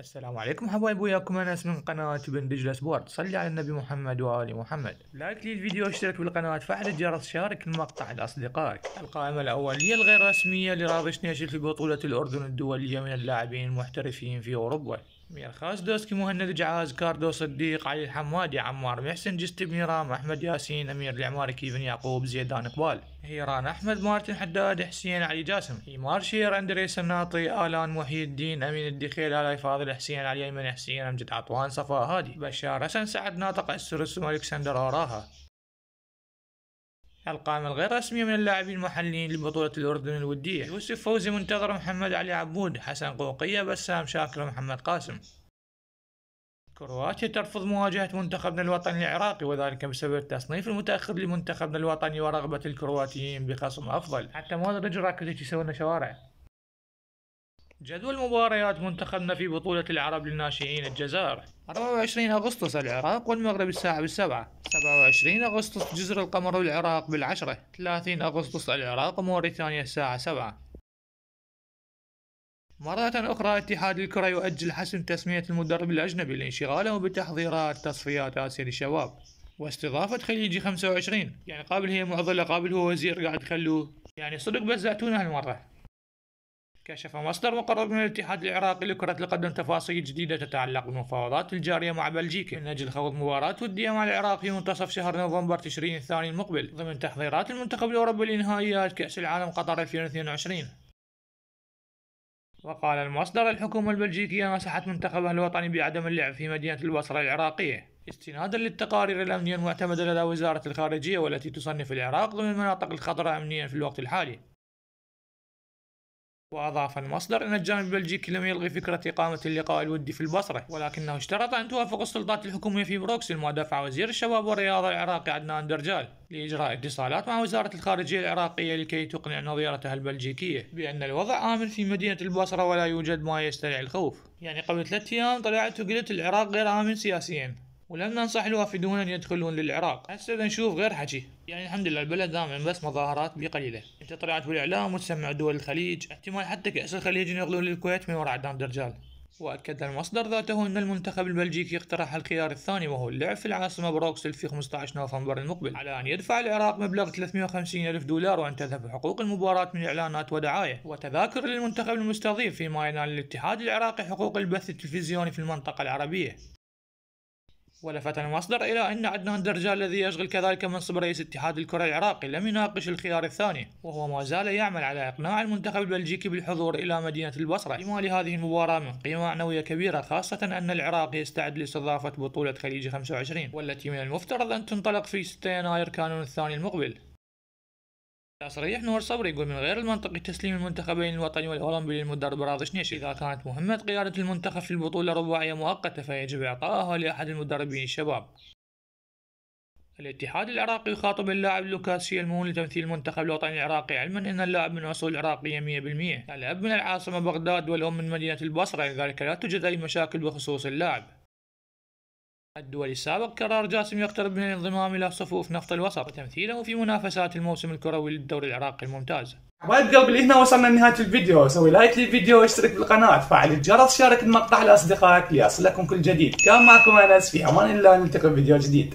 السلام عليكم حبايب وياكم انس من قناة بن بندج سبورت صلي على النبي محمد وال محمد لايك للفيديو واشترك بالقناة فعل الجرس شارك المقطع لاصدقائك القائمة الاولية الغير رسمية لراضي شنيشل في بطولة الاردن الدولية من اللاعبين المحترفين في اوروبا يا خاص دوسكي مهند جعاز كاردو صديق علي الحمادي عمار محسن جست ميرام احمد ياسين امير العماري كيفن يعقوب زيدان اقبال هيران احمد مارتن حداد حسين علي جاسم ايمار شير اندري سناطي الان محي الدين امين الدخيل علي فاضل حسين علي ايمن حسين امجد عطوان صفاء هادي بشار حسن سعد ناطق السرس السمر الكسندر اوراها القائمة الغير رسمية من اللاعبين المحليين لبطولة الأردن الودية يوسف فوزي منتظر محمد علي عبود حسن قوقية بسام شاكر محمد قاسم كرواتيا ترفض مواجهة منتخبنا الوطني العراقي وذلك بسبب التصنيف المتأخر لمنتخبنا الوطني ورغبة الكرواتيين بخصم أفضل حتى مودريتش راكوتيتش يسوي شوارع جدول مباريات منتخبنا في بطولة العرب للناشئين الجزائر 24 أغسطس العراق والمغرب الساعة بالسبعة 27 أغسطس جزر القمر والعراق بالعشرة 30 أغسطس العراق وموريتانيا الساعة سبعة مرة أخرى اتحاد الكرة يؤجل حسم تسمية المدرب الأجنبي لانشغاله بتحضيرات تصفيات آسيا للشباب واستضافة خليجي 25 يعني قابل هي معضلة قابل هو وزير قاعد خلوه يعني صدق بزعتونا هالمرة كشف مصدر مقرب من الاتحاد العراقي لكرة القدم تفاصيل جديدة تتعلق بالمفاوضات الجارية مع بلجيكا من أجل خوض مباراة ودية مع العراق في منتصف شهر نوفمبر تشرين الثاني المقبل ضمن تحضيرات المنتخب الأوروبي لنهائيات كأس العالم قطر 2022 وقال المصدر الحكومة البلجيكية نصحت منتخبها الوطني بعدم اللعب في مدينة البصرة العراقية استنادا للتقارير الأمنية المعتمدة لدى وزارة الخارجية والتي تصنف العراق ضمن المناطق الخطرة أمنيا في الوقت الحالي وأضاف المصدر أن الجانب البلجيكي لم يلغي فكرة إقامة اللقاء الودي في البصرة ولكنه اشترط أن توافق السلطات الحكومية في بروكسل ما دفع وزير الشباب والرياضة العراقي عدنان درجال لإجراء اتصالات مع وزارة الخارجية العراقية لكي تقنع نظيرتها البلجيكية بأن الوضع آمن في مدينة البصرة ولا يوجد ما يستدعي الخوف يعني قبل ثلاثة أيام طلعت وقلت العراق غير آمن سياسيا ولم ننصح الوافدون أن يدخلون للعراق هسه نشوف غير حكي يعني الحمد لله البلد دائما بس مظاهرات بقليلة انت طلعت بالإعلام وتسمع دول الخليج احتمال حتى كأس الخليج ينقلون للكويت من وراء عدنان درجال وأكد المصدر ذاته أن المنتخب البلجيكي اقترح الخيار الثاني وهو اللعب في العاصمة بروكسل في 15 نوفمبر المقبل على أن يدفع العراق مبلغ 350 ألف دولار وأن تذهب حقوق المباراة من إعلانات ودعاية وتذاكر للمنتخب المستضيف فيما ينال الاتحاد العراقي حقوق البث التلفزيوني في المنطقة العربية ولفت المصدر إلى أن عدنان درجال الذي يشغل كذلك منصب رئيس اتحاد الكرة العراقي لم يناقش الخيار الثاني وهو ما زال يعمل على إقناع المنتخب البلجيكي بالحضور إلى مدينة البصرة لما لهذه المباراة من قيمة معنوية كبيرة خاصة أن العراق يستعد لاستضافة بطولة خليج 25 والتي من المفترض أن تنطلق في 6 يناير كانون الثاني المقبل تصريح نور صبري يقول من غير المنطقي تسليم المنتخبين الوطني والأولمبي للمدرب راضش نيشي إذا كانت مهمة قيادة المنتخب في البطولة الرباعية مؤقتة فيجب إعطائها لأحد المدربين الشباب الاتحاد العراقي يخاطب اللاعب لوكاس شيلمون لتمثيل المنتخب الوطني العراقي علما ان اللاعب من اصول عراقيه 100% الاب من العاصمه بغداد والام من مدينه البصره لذلك لا توجد اي مشاكل بخصوص اللاعب الدول السابق قرر جاسم يقترب من الانضمام إلى صفوف نفط الوسط تمثيله في منافسات الموسم الكروي للدوري العراقي الممتاز حبايب قلبي هنا وصلنا لنهاية الفيديو سوي لايك للفيديو واشترك بالقناة فعل الجرس شارك المقطع لأصدقائك ليصلكم كل جديد كان معكم أنس في أمان الله نلتقي بفيديو جديد